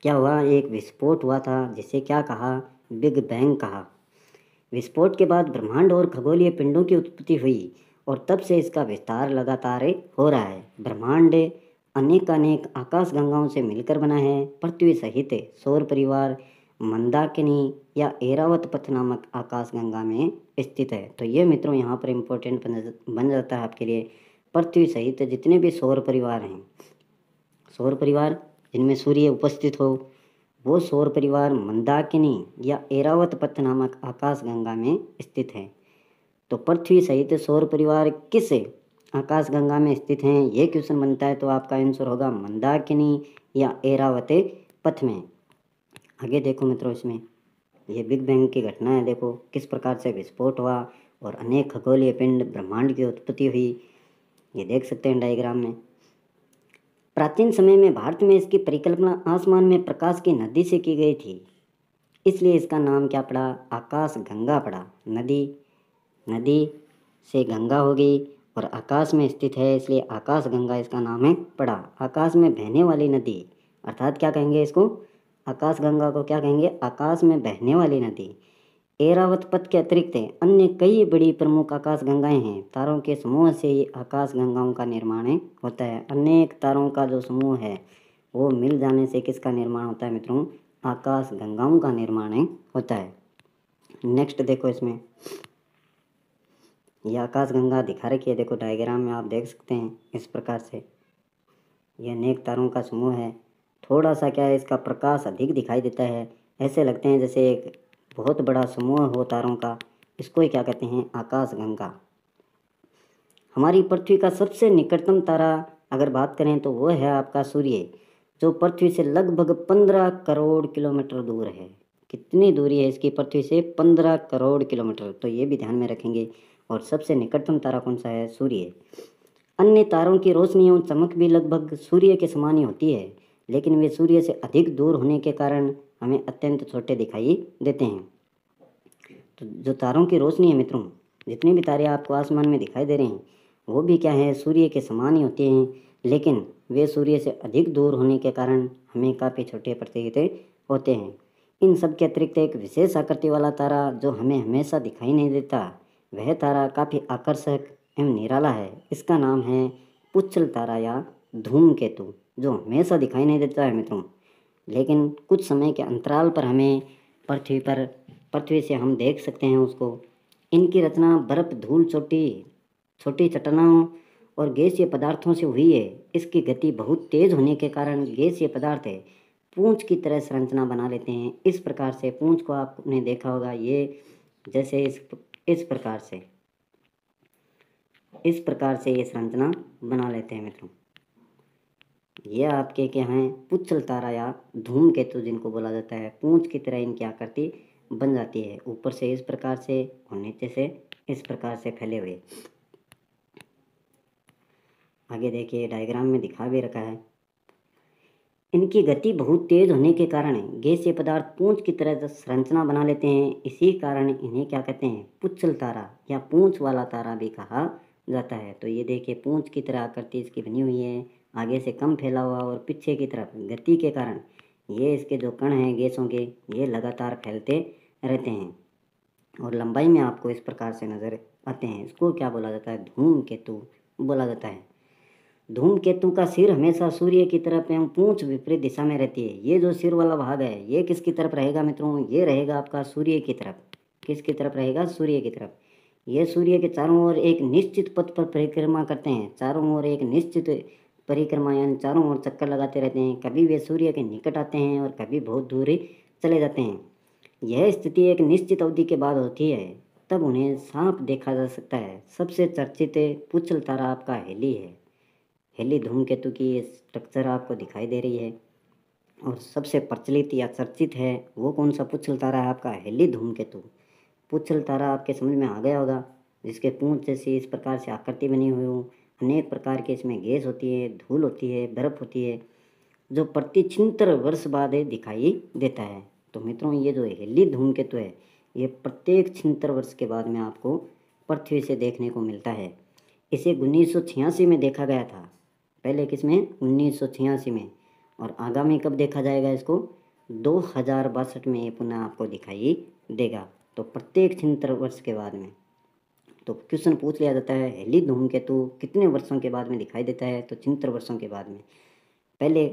क्या हुआ एक विस्फोट हुआ था जिसे क्या कहा बिग बैंग कहा विस्फोट के बाद ब्रह्मांड और खगोलीय पिंडों की उत्पत्ति हुई और तब से इसका विस्तार लगातार हो रहा है ब्रह्मांड अनेक अनेक आकाश गंगाओं से मिलकर बना है पृथ्वी सहित सौर परिवार मंदाकिनी या एरावत पथ नामक आकाश गंगा में स्थित है तो ये मित्रों यहाँ पर इम्पोर्टेंट बन जाता है आपके लिए पृथ्वी सहित जितने भी सौर परिवार हैं सौर परिवार जिनमें सूर्य उपस्थित हो वो सौर परिवार मंदाकिनी या एरावत पथ नामक आकाश गंगा में स्थित है तो पृथ्वी सहित सौर परिवार किस आकाश गंगा में स्थित हैं ये क्वेश्चन बनता है तो आपका आंसर होगा मंदाकिनी या एरावत पथ में आगे देखो मित्रों इसमें ये बिग बैंग की घटना है देखो किस प्रकार से विस्फोट हुआ और अनेक खगोलीय पिंड ब्रह्मांड की उत्पत्ति हुई ये देख सकते हैं डायग्राम में प्राचीन समय में भारत में इसकी परिकल्पना आसमान में प्रकाश की नदी से की गई थी इसलिए इसका नाम क्या पड़ा आकाश गंगा पड़ा नदी नदी से गंगा होगी और आकाश में स्थित है इसलिए आकाश गंगा इसका नाम है पड़ा आकाश में बहने वाली नदी अर्थात क्या कहेंगे इसको आकाश गंगा को क्या कहेंगे आकाश में बहने वाली नदी एरावत पथ के अतिरिक्त अन्य कई बड़ी प्रमुख आकाश गंगाएं हैं तारों के समूह से ही आकाश गंगाओं का निर्माण होता है अनेक तारों का जो समूह है वो मिल जाने से किसका निर्माण होता है मित्रों आकाश गंगाओं का निर्माण होता है नेक्स्ट देखो इसमें यह आकाश गंगा दिखा रखी है देखो डायग्राम में आप देख सकते हैं इस प्रकार से ये अनेक तारों का समूह है थोड़ा सा क्या है इसका प्रकाश अधिक दिखाई देता है ऐसे लगते हैं जैसे एक बहुत बड़ा समूह हो तारों का इसको ही क्या कहते हैं आकाशगंगा हमारी पृथ्वी का सबसे निकटतम तारा अगर बात करें तो वह है आपका सूर्य जो पृथ्वी से लगभग पंद्रह करोड़ किलोमीटर दूर है कितनी दूरी है इसकी पृथ्वी से पंद्रह करोड़ किलोमीटर तो ये भी ध्यान में रखेंगे और सबसे निकटतम तारा कौन सा है सूर्य अन्य तारों की रोशनी और चमक भी लगभग सूर्य के समान ही होती है लेकिन वे सूर्य से अधिक दूर होने के कारण हमें अत्यंत छोटे दिखाई देते हैं तो जो तारों की रोशनी है मित्रों जितने भी तारे आपको आसमान में दिखाई दे रहे हैं वो भी क्या है सूर्य के समान ही होते हैं लेकिन वे सूर्य से अधिक दूर होने के कारण हमें काफ़ी छोटे प्रतीत होते हैं इन सब के अतिरिक्त एक विशेष आकृति वाला तारा जो हमें हमेशा दिखाई नहीं देता वह तारा काफ़ी आकर्षक एवं निराला है इसका नाम है पुच्छल तारा या धूम केतु जो हमेशा दिखाई नहीं देता है मित्रों लेकिन कुछ समय के अंतराल पर हमें पृथ्वी पर पृथ्वी से हम देख सकते हैं उसको इनकी रचना बर्फ़ धूल छोटी छोटी चट्टानों और गैसीय पदार्थों से हुई है इसकी गति बहुत तेज़ होने के कारण गैसीय पदार्थ है पूंछ की तरह संरचना बना लेते हैं इस प्रकार से पूंछ को आपने देखा होगा ये जैसे इस इस प्रकार से इस प्रकार से ये संरचना बना लेते हैं मित्रों ये आपके क्या हैं पुच्छल तारा या धूम केतु तो जिनको बोला जाता है पूंछ की तरह इनकी आकृति बन जाती है ऊपर से इस प्रकार से और नीचे से इस प्रकार से फैले हुए आगे देखिए डायग्राम में दिखा भी रखा है इनकी गति बहुत तेज होने के कारण गैसीय पदार्थ पूंछ की तरह संरचना बना लेते हैं इसी कारण इन्हें क्या कहते हैं पुच्छल तारा या पूंछ वाला तारा भी कहा जाता है तो ये देखिए पूंछ की तरह आकृति इसकी बनी हुई है आगे से कम फैला हुआ और पीछे की तरफ गति के कारण ये इसके जो कण हैं गैसों के ये लगातार फैलते रहते हैं और लंबाई में आपको इस प्रकार से नज़र आते हैं इसको क्या बोला जाता है धूम केतु बोला जाता है धूमकेतु का सिर हमेशा सूर्य की तरफ एवं पूंछ विपरीत दिशा में रहती है ये जो सिर वाला भाग है ये किसकी तरफ रहेगा मित्रों ये रहेगा आपका सूर्य की तरफ किसकी तरफ रहेगा सूर्य की तरफ ये सूर्य के चारों ओर एक निश्चित पथ पर परिक्रमा करते हैं चारों ओर एक निश्चित परिक्रमा यानी चारों ओर चक्कर लगाते रहते हैं कभी वे सूर्य के निकट आते हैं और कभी बहुत दूर ही चले जाते हैं यह स्थिति एक निश्चित अवधि के बाद होती है तब उन्हें सांप देखा जा सकता है सबसे चर्चित पुचल तारा आपका हेली है हेली धूमकेतु की ये स्ट्रक्चर आपको दिखाई दे रही है और सबसे प्रचलित या चर्चित है वो कौन सा पुचल तारा है आपका हेली धूमकेतु पुचल तारा आपके समझ में आ गया होगा जिसके पूंछ जैसी इस प्रकार से आकृति बनी हुई हो अनेक प्रकार के इसमें गैस होती है धूल होती है बर्फ़ होती है जो प्रतिचिंतर वर्ष बाद दिखाई देता है तो मित्रों ये जो हेली धूमकेतु है ये प्रत्येक छिंतर वर्ष के बाद में आपको पृथ्वी से देखने को मिलता है इसे उन्नीस में देखा गया था पहले किस में उन्नीस में और आगामी कब देखा जाएगा इसको दो हज़ार बासठ में ये पुनः आपको दिखाई देगा तो प्रत्येक छिंतर वर्ष के बाद में तो क्वेश्चन पूछ लिया जाता है हेली धूमकेतु कितने वर्षों के बाद में दिखाई देता है तो छिहत्तर वर्षों के बाद में पहले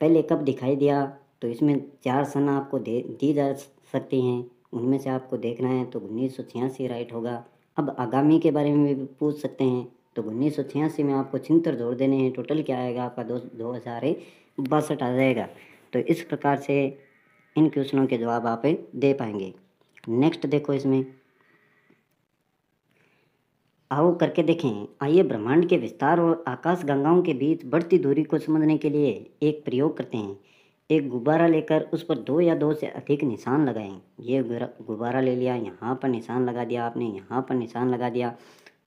पहले कब दिखाई दिया तो इसमें चार सन आपको दे दी जा सकती हैं उनमें से आपको देखना है तो उन्नीस सौ छियासी राइट होगा अब आगामी के बारे में भी पूछ सकते हैं तो उन्नीस सौ छियासी में आपको छिहत्तर जोड़ देने हैं टोटल क्या आएगा आपका दो दो हज़ार बासठ आ जाएगा तो इस प्रकार से इन क्वेश्चनों के जवाब आप दे पाएंगे नेक्स्ट देखो इसमें आओ करके देखें आइए ब्रह्मांड के विस्तार और आकाश गंगाओं के बीच बढ़ती दूरी को समझने के लिए एक प्रयोग करते हैं एक गुब्बारा लेकर उस पर दो या दो से अधिक निशान लगाएं ये गुब्बारा ले लिया यहाँ पर निशान लगा दिया आपने यहाँ पर निशान लगा दिया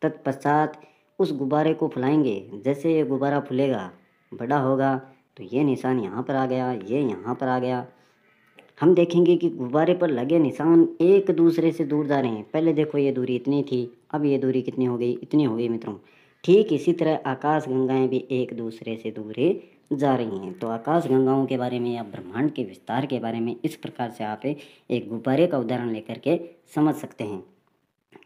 तत्पश्चात उस गुब्बारे को फुलाएंगे जैसे ये गुब्बारा फूलेगा बड़ा होगा तो ये निशान यहाँ पर आ गया ये यहाँ पर आ गया हम देखेंगे कि गुब्बारे पर लगे निशान एक दूसरे से दूर जा रहे हैं पहले देखो ये दूरी इतनी थी अब ये दूरी कितनी हो गई इतनी हो गई मित्रों ठीक इसी तरह आकाश गंगाएँ भी एक दूसरे से दूरे जा रही हैं तो आकाश गंगाओं के बारे में या ब्रह्मांड के विस्तार के बारे में इस प्रकार से आप एक गुब्बारे का उदाहरण लेकर के समझ सकते हैं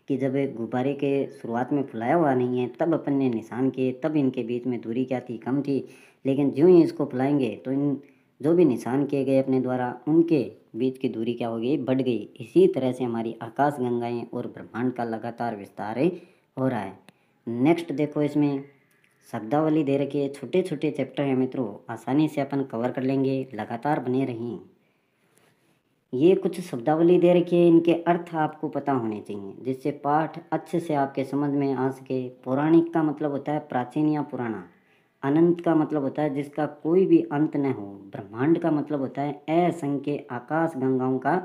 कि जब गुब्बारे के शुरुआत में फुलाया हुआ नहीं है तब अपन ने निशान किए तब इनके बीच में दूरी क्या थी कम थी लेकिन जो ही इसको फुलाएंगे तो इन जो भी निशान किए गए अपने द्वारा उनके बीच की दूरी क्या हो गई बढ़ गई इसी तरह से हमारी आकाश गंगाएँ और ब्रह्मांड का लगातार विस्तार हो रहा है नेक्स्ट देखो इसमें शब्दावली दे रखी है छोटे छोटे चैप्टर हैं मित्रों आसानी से अपन कवर कर लेंगे लगातार बने रहें ये कुछ शब्दावली दे रखी है इनके अर्थ आपको पता होने चाहिए जिससे पाठ अच्छे से आपके समझ में आ सके पौराणिक का मतलब होता है प्राचीन या पुराना अनंत का मतलब होता है जिसका कोई भी अंत न हो ब्रह्मांड का मतलब होता है असंख्य आकाश गंगाओं का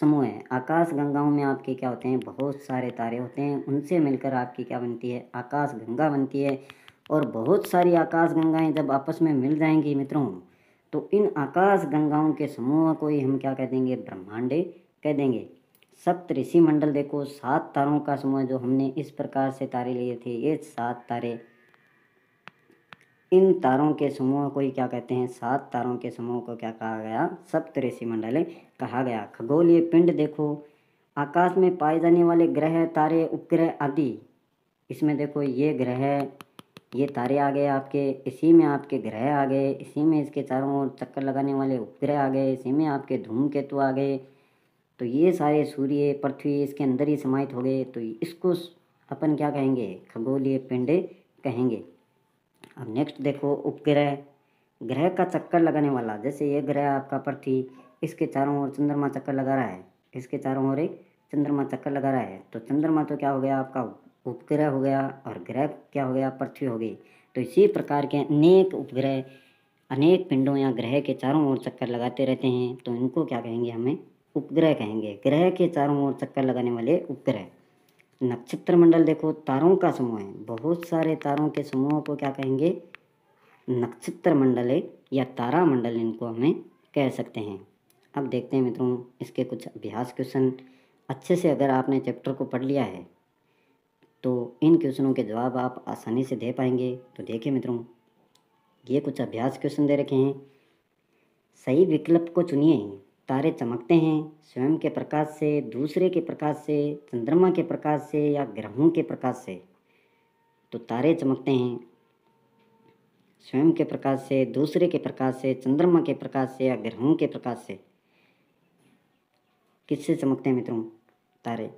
समूह है आकाश गंगाओं में आपके क्या होते हैं बहुत सारे तारे होते हैं उनसे मिलकर आपकी क्या बनती है आकाश गंगा बनती है और बहुत सारी आकाश गंगाएँ जब आपस में मिल जाएंगी मित्रों तो इन आकाश गंगाओं के समूह को ही हम क्या कह देंगे ब्रह्मांड कह देंगे सप्त ऋषि मंडल देखो सात तारों का समूह जो हमने इस प्रकार से तारे लिए थे ये सात तारे इन तारों के समूह को ही क्या कहते हैं सात तारों के समूह को क्या कहा गया सप्तऋषि मंडल कहा गया खगोलीय पिंड देखो आकाश में पाए जाने वाले ग्रह तारे उपग्रह आदि इसमें देखो ये ग्रह ये तारे आ गए आपके इसी में आपके ग्रह आ गए इसी में इसके चारों ओर चक्कर लगाने वाले उपग्रह आ गए इसी में आपके धूमकेतु आ गए तो ये सारे सूर्य पृथ्वी इसके अंदर ही समाहित हो गए तो इसको अपन क्या कहेंगे खगोलीय पिंड कहेंगे अब नेक्स्ट देखो उपग्रह ग्रह का चक्कर लगाने वाला जैसे ये ग्रह आपका पृथ्वी इसके चारों ओर चंद्रमा चक्कर लगा रहा है इसके चारों ओर एक चंद्रमा चक्कर लगा रहा है तो चंद्रमा तो क्या हो गया आपका उपग्रह हो गया और ग्रह क्या हो गया पृथ्वी हो गई तो इसी प्रकार के अनेक उपग्रह अनेक पिंडों या ग्रह के चारों ओर चक्कर लगाते रहते हैं तो इनको क्या कहेंगे हमें उपग्रह कहेंगे ग्रह के चारों ओर चक्कर लगाने वाले उपग्रह नक्षत्र मंडल देखो तारों का समूह है बहुत सारे तारों के समूहों को क्या कहेंगे नक्षत्र मंडल या तारा मंडल इनको हमें कह सकते हैं अब देखते हैं मित्रों इसके कुछ अभ्यास क्वेश्चन अच्छे से अगर आपने चैप्टर को पढ़ लिया है तो इन क्वेश्चनों के जवाब आप आसानी से दे पाएंगे तो देखिए मित्रों ये कुछ अभ्यास क्वेश्चन दे रखे हैं सही विकल्प को चुनिए तारे चमकते हैं स्वयं के प्रकाश से दूसरे के प्रकाश से चंद्रमा के प्रकाश से या ग्रहों के प्रकाश से तो तारे चमकते हैं स्वयं के प्रकाश से दूसरे के प्रकाश से चंद्रमा के प्रकाश से या ग्रहों के प्रकाश से किससे चमकते हैं मित्रों तारे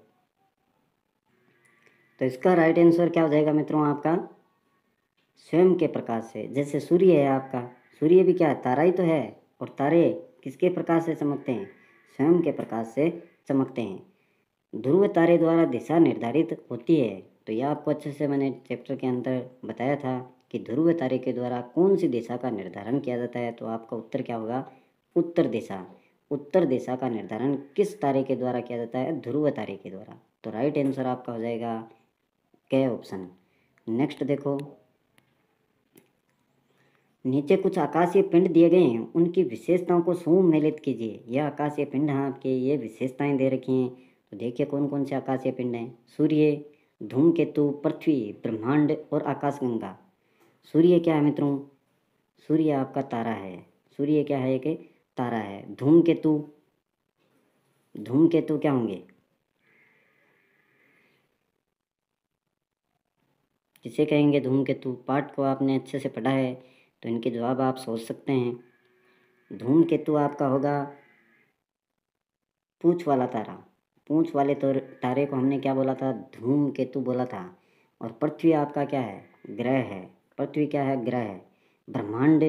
तो इसका राइट आंसर क्या हो जाएगा मित्रों आपका स्वयं के प्रकाश से जैसे सूर्य है आपका सूर्य भी क्या है तारा ही तो है और तारे किसके प्रकाश से चमकते हैं स्वयं के प्रकाश से चमकते हैं ध्रुव तारे द्वारा दिशा निर्धारित होती है तो यह आपको अच्छे से मैंने चैप्टर के अंदर बताया था कि ध्रुव तारे के द्वारा कौन सी दिशा का निर्धारण किया जाता है तो आपका उत्तर क्या होगा उत्तर दिशा उत्तर दिशा का निर्धारण किस तारे के द्वारा किया जाता है ध्रुव तारे के द्वारा तो राइट आंसर आपका हो जाएगा के ऑप्शन नेक्स्ट देखो नीचे कुछ आकाशीय पिंड दिए गए हैं उनकी विशेषताओं को सुमेलित कीजिए यह आकाशीय पिंड हैं आपके ये विशेषताएं दे रखी हैं तो देखिए कौन कौन से आकाशीय पिंड हैं सूर्य धूमकेतु पृथ्वी ब्रह्मांड और आकाशगंगा सूर्य क्या है मित्रों सूर्य आपका तारा है सूर्य क्या है कि तारा है धूमकेतु धूमकेतु क्या होंगे किसे कहेंगे धूमकेतु पाठ को आपने अच्छे से पढ़ा है तो इनके जवाब आप सोच सकते हैं धूम केतु तो आपका होगा पूछ वाला तारा पूछ वाले तारे को हमने क्या बोला था धूम केतु बोला था और पृथ्वी आपका क्या है ग्रह है पृथ्वी क्या है ग्रह है ब्रह्मांड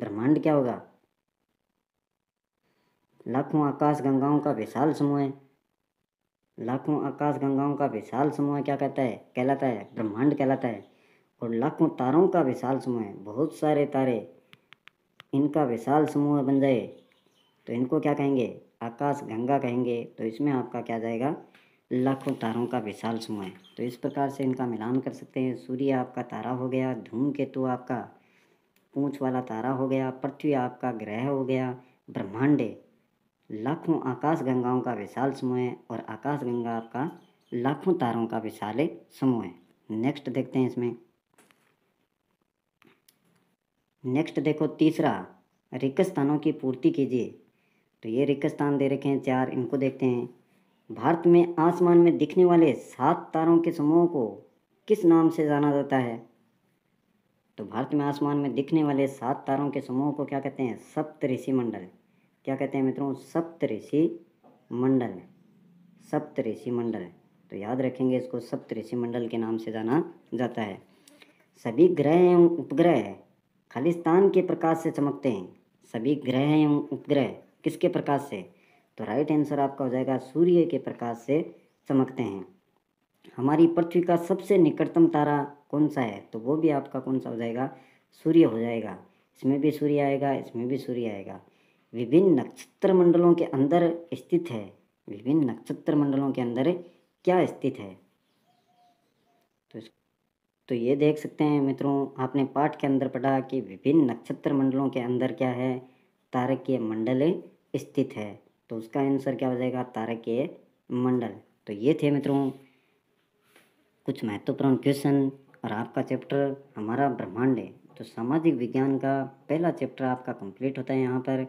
ब्रह्मांड क्या होगा लाखों आकाश गंगाओं का विशाल समूह है लाखों आकाश गंगाओं का विशाल समूह क्या कहता है कहलाता है ब्रह्मांड कहलाता है और लाखों तारों का विशाल समूह है बहुत सारे तारे इनका विशाल समूह बन जाए तो इनको क्या कहेंगे आकाश गंगा कहेंगे तो इसमें आपका क्या जाएगा लाखों तारों का विशाल समूह है तो इस प्रकार से इनका मिलान कर सकते हैं सूर्य आपका तारा हो गया धूमकेतु आपका पूँछ वाला तारा हो गया पृथ्वी आपका ग्रह हो गया ब्रह्मांड लाखों आकाश गंगाओं का विशाल समूह है और आकाश गंगा आपका लाखों तारों का विशाल समूह है नेक्स्ट देखते हैं इसमें नेक्स्ट देखो तीसरा रिक्त स्थानों की पूर्ति कीजिए तो ये रिक्त स्थान दे रखे हैं चार इनको देखते हैं भारत में आसमान में दिखने वाले सात तारों के समूह को किस नाम से जाना जाता है तो भारत में आसमान में दिखने वाले सात तारों के समूह को क्या कहते हैं सप्तऋषि मंडल क्या कहते हैं मित्रों सप्तऋषि मंडल सप्तऋषि मंडल तो याद रखेंगे इसको सप्तऋषि मंडल के नाम से जाना जाता है सभी ग्रह एवं उपग्रह खालिस्तान के प्रकाश से चमकते हैं सभी ग्रह एवं उपग्रह किसके प्रकाश से तो राइट आंसर आपका हो जाएगा सूर्य के प्रकाश से चमकते हैं हमारी पृथ्वी का सबसे निकटतम तारा कौन सा है तो वो भी आपका कौन सा हो जाएगा सूर्य हो जाएगा इसमें भी सूर्य आएगा इसमें भी सूर्य आएगा विभिन्न नक्षत्र मंडलों के अंदर स्थित है विभिन्न नक्षत्र मंडलों के अंदर क्या स्थित है तो ये देख सकते हैं मित्रों आपने पाठ के अंदर पढ़ा कि विभिन्न नक्षत्र मंडलों के अंदर क्या है तारकीय मंडल स्थित है तो उसका आंसर क्या हो जाएगा तारकीय मंडल तो ये थे मित्रों कुछ महत्वपूर्ण क्वेश्चन और आपका चैप्टर हमारा ब्रह्मांड है तो सामाजिक विज्ञान का पहला चैप्टर आपका कंप्लीट होता है यहाँ पर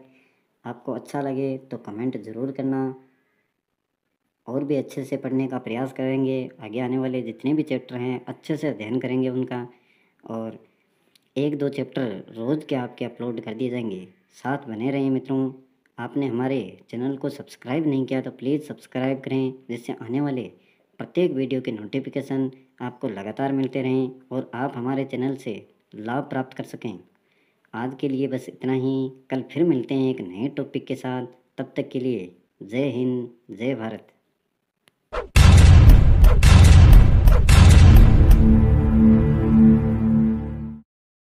आपको अच्छा लगे तो कमेंट ज़रूर करना और भी अच्छे से पढ़ने का प्रयास करेंगे आगे आने वाले जितने भी चैप्टर हैं अच्छे से अध्ययन करेंगे उनका और एक दो चैप्टर रोज़ के आपके अपलोड कर दिए जाएंगे साथ बने रहें मित्रों आपने हमारे चैनल को सब्सक्राइब नहीं किया तो प्लीज़ सब्सक्राइब करें जिससे आने वाले प्रत्येक वीडियो के नोटिफिकेशन आपको लगातार मिलते रहें और आप हमारे चैनल से लाभ प्राप्त कर सकें आज के लिए बस इतना ही कल फिर मिलते हैं एक नए टॉपिक के साथ तब तक के लिए जय हिंद जय भारत